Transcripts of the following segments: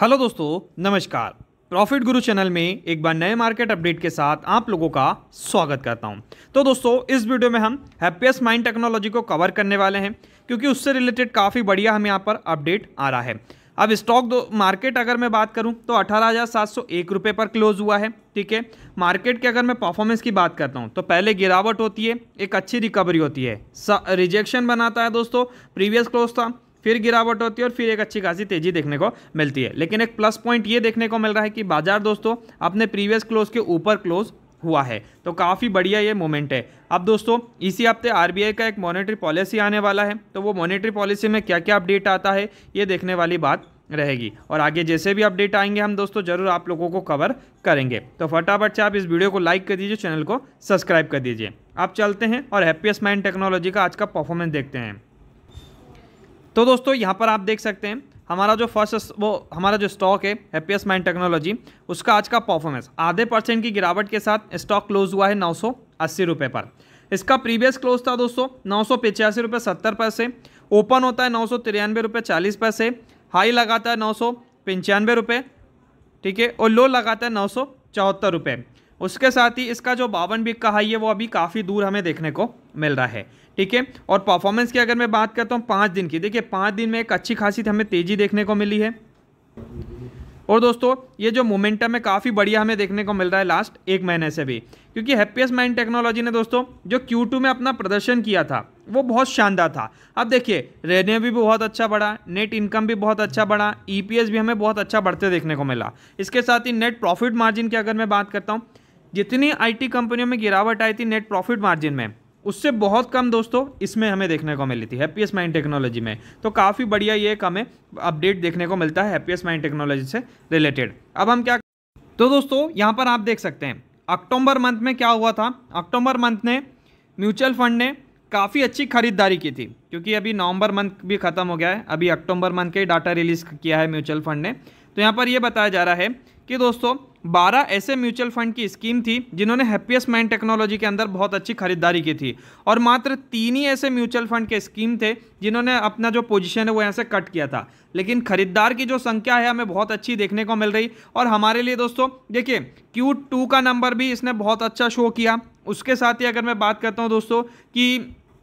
hello दोस्तों नमस्कार profit गुरु चैनल में एक बार नए मार्केट अपडेट के साथ आप लोगों का स्वागत करता हूं तो दोस्तों इस वीडियो में हम हैप्पीएस्ट माइंड टेक्नोलॉजी को कवर करने वाले हैं क्योंकि उससे रिलेटेड काफ़ी बढ़िया हमें यहाँ पर अपडेट आ रहा है अब स्टॉक दो मार्केट अगर मैं बात करूं तो अठारह रुपए पर क्लोज हुआ है ठीक है मार्केट के अगर मैं परफॉर्मेंस की बात करता हूं तो पहले गिरावट होती है एक अच्छी रिकवरी होती है रिजेक्शन बनाता है दोस्तों प्रीवियस क्लोज था फिर गिरावट होती है और फिर एक अच्छी खासी तेजी देखने को मिलती है लेकिन एक प्लस पॉइंट ये देखने को मिल रहा है कि बाजार दोस्तों अपने प्रीवियस क्लोज के ऊपर क्लोज हुआ है तो काफ़ी बढ़िया ये मोमेंट है अब दोस्तों इसी हफ्ते आरबीआई का एक मॉनेटरी पॉलिसी आने वाला है तो वो मॉनेटरी पॉलिसी में क्या क्या अपडेट आता है ये देखने वाली बात रहेगी और आगे जैसे भी अपडेट आएंगे हम दोस्तों जरूर आप लोगों को कवर करेंगे तो फटाफट से आप इस वीडियो को लाइक कर दीजिए चैनल को सब्सक्राइब कर दीजिए आप चलते हैं और हैप्पीएस्ट माइंड टेक्नोलॉजी का आज का परफॉर्मेंस देखते हैं तो दोस्तों यहाँ पर आप देख सकते हैं हमारा जो फर्स्ट वो हमारा जो स्टॉक है हैप्पीएस माइंड टेक्नोलॉजी उसका आज का परफॉर्मेंस आधे परसेंट की गिरावट के साथ स्टॉक क्लोज हुआ है नौ सौ अस्सी रुपये पर इसका प्रीवियस क्लोज था दोस्तों नौ सौ पिचासी रुपये सत्तर पैसे ओपन होता है नौ सौ तिरानवे रुपये चालीस पैसे हाई लगाता है नौ सौ पंचानवे रुपये ठीक है और लो लगाता है नौ सौ चौहत्तर रुपये उसके साथ ही इसका जो बावन बिक का हाई है वो अभी काफ़ी दूर हमें देखने को मिल रहा है ठीक है और परफॉर्मेंस की अगर मैं बात करता हूँ पाँच दिन की देखिए पाँच दिन में एक अच्छी खासी हमें तेज़ी देखने को मिली है और दोस्तों ये जो मोमेंटम है काफ़ी बढ़िया हमें देखने को मिल रहा है लास्ट एक महीने से भी क्योंकि हैप्पीएस्ट माइंड टेक्नोलॉजी ने दोस्तों जो Q2 में अपना प्रदर्शन किया था वो बहुत शानदार था अब देखिए रेवेन्यू भी बहुत अच्छा बढ़ा नेट इनकम भी बहुत अच्छा बढ़ा ईपीएस e भी हमें बहुत अच्छा बढ़ते देखने को मिला इसके साथ ही नेट प्रॉफिट मार्जिन की अगर मैं बात करता हूँ जितनी आई कंपनियों में गिरावट आई थी नेट प्रॉफिट मार्जिन में उससे बहुत कम दोस्तों इसमें हमें देखने को मिली थी हैप्पीएस्ट माइंड टेक्नोलॉजी में तो काफ़ी बढ़िया ये एक हमें अपडेट देखने को मिलता है हैप्पीएस्ट माइंड टेक्नोलॉजी से रिलेटेड अब हम क्या तो दोस्तों यहाँ पर आप देख सकते हैं अक्टूबर मंथ में क्या हुआ था अक्टूबर मंथ ने म्यूचुअल फंड ने काफ़ी अच्छी खरीदारी की थी क्योंकि अभी नवंबर मंथ भी ख़त्म हो गया है अभी अक्टूबर मंथ का ही डाटा रिलीज़ किया है म्यूचुअल फंड ने तो यहाँ पर यह बताया जा रहा है कि दोस्तों बारह ऐसे म्यूचुअल फंड की स्कीम थी जिन्होंने हैप्पीएस्ट माइंड टेक्नोलॉजी के अंदर बहुत अच्छी खरीदारी की थी और मात्र तीन ही ऐसे म्यूचुअल फंड के स्कीम थे जिन्होंने अपना जो पोजीशन है वो यहाँ से कट किया था लेकिन खरीदार की जो संख्या है हमें बहुत अच्छी देखने को मिल रही और हमारे लिए दोस्तों देखिए क्यू टू का नंबर भी इसने बहुत अच्छा शो किया उसके साथ ही अगर मैं बात करता हूँ दोस्तों की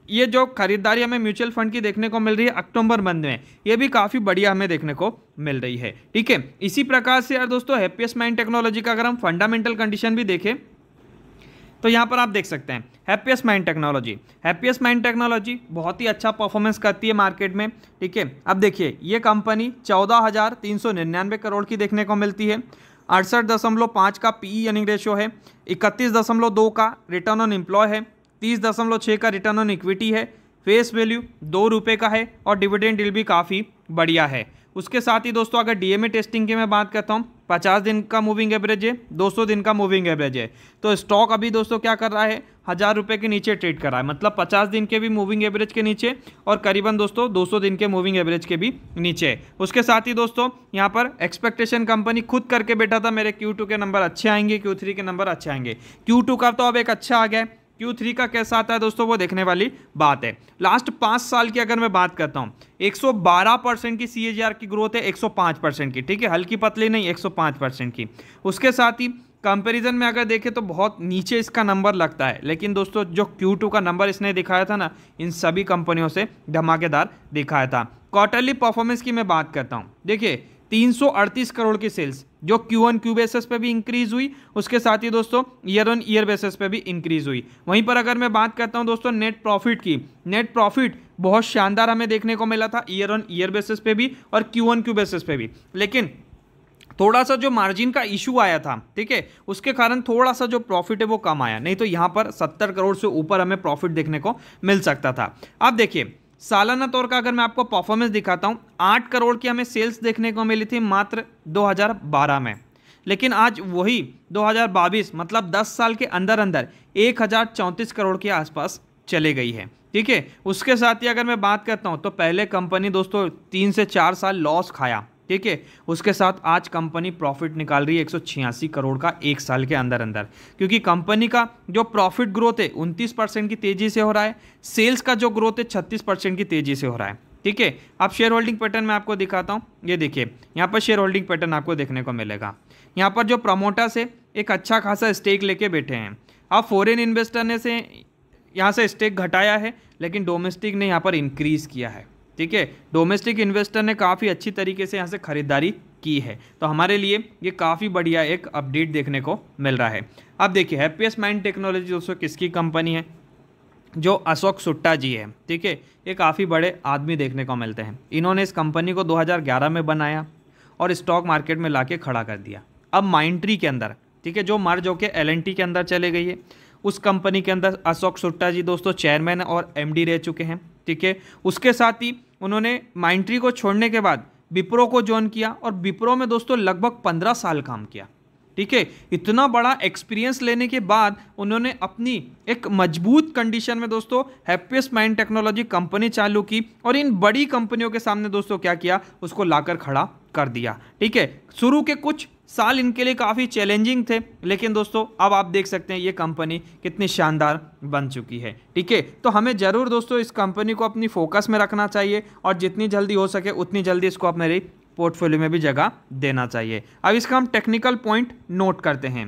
ये जो खरीदारी हमें म्यूचुअल फंड की देखने को मिल रही है अक्टूबर मंथ में ये भी काफ़ी बढ़िया हमें देखने को मिल रही है ठीक है इसी प्रकार से यार दोस्तों हैप्पीएस्ट माइंड टेक्नोलॉजी का अगर हम फंडामेंटल कंडीशन भी देखें तो यहाँ पर आप देख सकते हैं happiest mind technology happiest mind technology बहुत ही अच्छा परफॉर्मेंस करती है मार्केट में ठीक है अब देखिए ये कंपनी चौदह हज़ार तीन सौ निन्यानवे करोड़ की देखने को मिलती है अड़सठ दशमलव का पी ई रनिंग रेशियो है इकतीस दशमलव दो का रिटर्न ऑन एम्प्लॉय है तीस दशमलव छः का रिटर्न ऑन इक्विटी है फेस वैल्यू दो रुपये का है और डिविडेंड डील भी काफ़ी बढ़िया है उसके साथ ही दोस्तों अगर डी टेस्टिंग की मैं बात करता हूँ पचास दिन का मूविंग एवरेज है दो सौ दिन का मूविंग एवरेज है तो स्टॉक अभी दोस्तों क्या कर रहा है हज़ार रुपये के नीचे ट्रेड कर रहा है मतलब पचास दिन के भी मूविंग एवरेज के नीचे और करीबन दोस्तों दो सौ दिन के मूविंग एवरेज के भी नीचे उसके साथ ही दोस्तों यहाँ पर एक्सपेक्टेशन कंपनी खुद करके बैठा था मेरे क्यू के नंबर अच्छे आएंगे क्यू के नंबर अच्छे आएंगे क्यू का तो अब एक अच्छा आ गया है Q3 का कैसा आता है दोस्तों वो देखने वाली बात है लास्ट पाँच साल की अगर मैं बात करता हूँ 112 परसेंट की सी की ग्रोथ है 105 परसेंट की ठीक है हल्की पतली नहीं 105 परसेंट की उसके साथ ही कंपैरिजन में अगर देखें तो बहुत नीचे इसका नंबर लगता है लेकिन दोस्तों जो Q2 का नंबर इसने दिखाया था ना इन सभी कंपनियों से धमाकेदार दिखाया था क्वार्टरली परफॉर्मेंस की मैं बात करता हूँ देखिए 338 करोड़ की सेल्स जो क्यू वन क्यू बेसिस पे भी इंक्रीज हुई उसके साथ ही दोस्तों ईयर ऑन ईयर बेसिस पे भी इंक्रीज हुई वहीं पर अगर मैं बात करता हूं दोस्तों नेट प्रॉफिट की नेट प्रॉफिट बहुत शानदार हमें देखने को मिला था ईयर ऑन ईयर बेसिस पे भी और क्यू वन क्यू बेसिस पे भी लेकिन थोड़ा सा जो मार्जिन का इशू आया था ठीक है उसके कारण थोड़ा सा जो प्रॉफिट है वो कम आया नहीं तो यहाँ पर सत्तर करोड़ से ऊपर हमें प्रॉफिट देखने को मिल सकता था अब देखिए सालाना तौर का अगर मैं आपको परफॉर्मेंस दिखाता हूँ आठ करोड़ की हमें सेल्स देखने को मिली थी मात्र 2012 में लेकिन आज वही 2022 मतलब 10 साल के अंदर अंदर एक करोड़ के आसपास चले गई है ठीक है उसके साथ ही अगर मैं बात करता हूँ तो पहले कंपनी दोस्तों तीन से चार साल लॉस खाया ठीक है उसके साथ आज कंपनी प्रॉफिट निकाल रही है एक करोड़ का एक साल के अंदर अंदर क्योंकि कंपनी का जो प्रॉफिट ग्रोथ है उनतीस परसेंट की तेज़ी से हो रहा है सेल्स का जो ग्रोथ है छत्तीस परसेंट की तेज़ी से हो रहा है ठीक है अब शेयर होल्डिंग पैटर्न मैं आपको दिखाता हूँ ये देखिए यहाँ पर शेयर होल्डिंग पैटर्न आपको देखने को मिलेगा यहाँ पर जो प्रमोटर्स है एक अच्छा खासा स्टेक लेके बैठे हैं अब फॉरेन इन्वेस्टर ने से यहाँ से स्टेक घटाया है लेकिन डोमेस्टिक ने यहाँ पर इंक्रीज़ किया है ठीक है डोमेस्टिक इन्वेस्टर ने काफ़ी अच्छी तरीके से यहाँ से ख़रीदारी की है तो हमारे लिए ये काफ़ी बढ़िया एक अपडेट देखने को मिल रहा है अब देखिए हैप्पीएस्ट माइंड टेक्नोलॉजी दोस्तों किसकी कंपनी है जो अशोक सुट्टा जी है ठीक है ये काफ़ी बड़े आदमी देखने को मिलते हैं इन्होंने इस कंपनी को 2011 में बनाया और स्टॉक मार्केट में के खड़ा कर दिया अब माइंट्री के अंदर ठीक है जो मर्ज होके एल के अंदर चले गई है उस कंपनी के अंदर अशोक सुट्टा जी दोस्तों चेयरमैन और एम रह चुके हैं ठीक है उसके साथ ही उन्होंने माइंट्री को छोड़ने के बाद विप्रो को ज्वाइन किया और विप्रो में दोस्तों लगभग पंद्रह साल काम किया ठीक है इतना बड़ा एक्सपीरियंस लेने के बाद उन्होंने अपनी एक मजबूत कंडीशन में दोस्तों हैप्पीएस्ट माइंड टेक्नोलॉजी कंपनी चालू की और इन बड़ी कंपनियों के सामने दोस्तों क्या किया उसको लाकर खड़ा कर दिया ठीक है शुरू के कुछ साल इनके लिए काफ़ी चैलेंजिंग थे लेकिन दोस्तों अब आप देख सकते हैं ये कंपनी कितनी शानदार बन चुकी है ठीक है तो हमें ज़रूर दोस्तों इस कंपनी को अपनी फोकस में रखना चाहिए और जितनी जल्दी हो सके उतनी जल्दी इसको आप मेरी पोर्टफोलियो में भी जगह देना चाहिए अब इसका हम टेक्निकल पॉइंट नोट करते हैं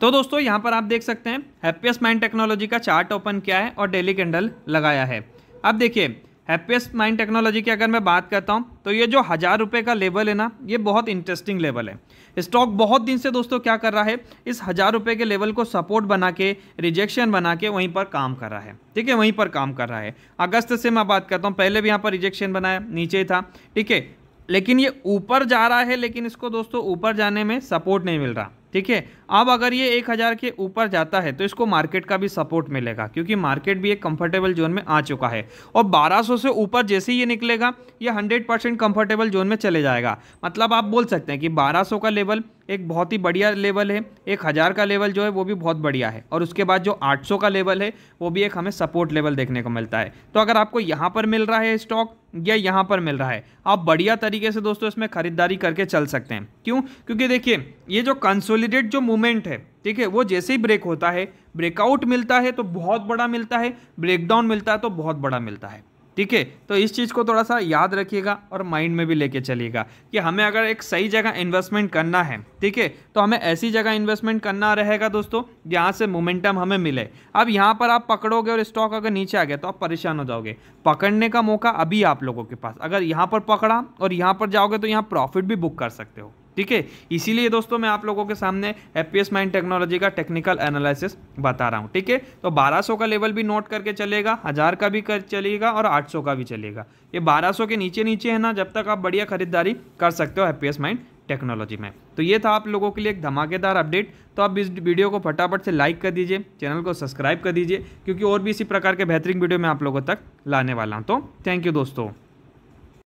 तो दोस्तों यहाँ पर आप देख सकते हैं हैप्पीएस्ट माइंड टेक्नोलॉजी का चार्ट ओपन किया है और डेली कैंडल लगाया है अब देखिए हैप्पीएस्ट माइंड टेक्नोलॉजी की अगर मैं बात करता हूँ तो ये जो हज़ार रुपये का लेवल है ना ये बहुत इंटरेस्टिंग लेवल है स्टॉक बहुत दिन से दोस्तों क्या कर रहा है इस हज़ार रुपये के लेवल को सपोर्ट बना के रिजेक्शन बना के वहीं पर काम कर रहा है ठीक है वहीं पर काम कर रहा है अगस्त से मैं बात करता हूँ पहले भी यहाँ पर रिजेक्शन बनाया नीचे ही था ठीक है लेकिन ये ऊपर जा रहा है लेकिन इसको दोस्तों ऊपर जाने में सपोर्ट नहीं मिल रहा ठीक है अब अगर ये एक हज़ार के ऊपर जाता है तो इसको मार्केट का भी सपोर्ट मिलेगा क्योंकि मार्केट भी एक कंफर्टेबल जोन में आ चुका है और 1200 से ऊपर जैसे ही ये निकलेगा ये 100 परसेंट कम्फर्टेबल जोन में चले जाएगा मतलब आप बोल सकते हैं कि 1200 का लेवल एक बहुत ही बढ़िया लेवल है एक हज़ार का लेवल जो है वो भी बहुत बढ़िया है और उसके बाद जो आठ का लेवल है वो भी एक हमें सपोर्ट लेवल देखने को मिलता है तो अगर आपको यहाँ पर मिल रहा है स्टॉक यह यहाँ पर मिल रहा है आप बढ़िया तरीके से दोस्तों इसमें खरीदारी करके चल सकते हैं क्यों क्योंकि देखिए ये जो कंसोलिडेट जो मूवमेंट है ठीक है वो जैसे ही ब्रेक होता है ब्रेकआउट मिलता है तो बहुत बड़ा मिलता है ब्रेकडाउन मिलता है तो बहुत बड़ा मिलता है ठीक है तो इस चीज़ को थोड़ा सा याद रखिएगा और माइंड में भी लेके चलिएगा कि हमें अगर एक सही जगह इन्वेस्टमेंट करना है ठीक है तो हमें ऐसी जगह इन्वेस्टमेंट करना रहेगा दोस्तों यहाँ से मोमेंटम हमें मिले अब यहाँ पर आप पकड़ोगे और स्टॉक अगर नीचे आ गया तो आप परेशान हो जाओगे पकड़ने का मौका अभी आप लोगों के पास अगर यहाँ पर पकड़ा और यहाँ पर जाओगे तो यहाँ प्रॉफिट भी बुक कर सकते हो ठीक है इसीलिए दोस्तों मैं आप लोगों के सामने एपीएस माइन टेक्नोलॉजी का टेक्निकल एनालिसिस बता रहा हूँ ठीक है तो 1200 का लेवल भी नोट करके चलेगा हज़ार का भी कर चलेगा और 800 का भी चलेगा ये 1200 के नीचे नीचे है ना जब तक आप बढ़िया खरीदारी कर सकते हो एपीएस माइंड टेक्नोलॉजी में तो ये था आप लोगों के लिए एक धमाकेदार अपडेट तो आप इस वीडियो को फटाफट से लाइक कर दीजिए चैनल को सब्सक्राइब कर दीजिए क्योंकि और भी इसी प्रकार के बेहतरीन वीडियो मैं आप लोगों तक लाने वाला हूँ तो थैंक यू दोस्तों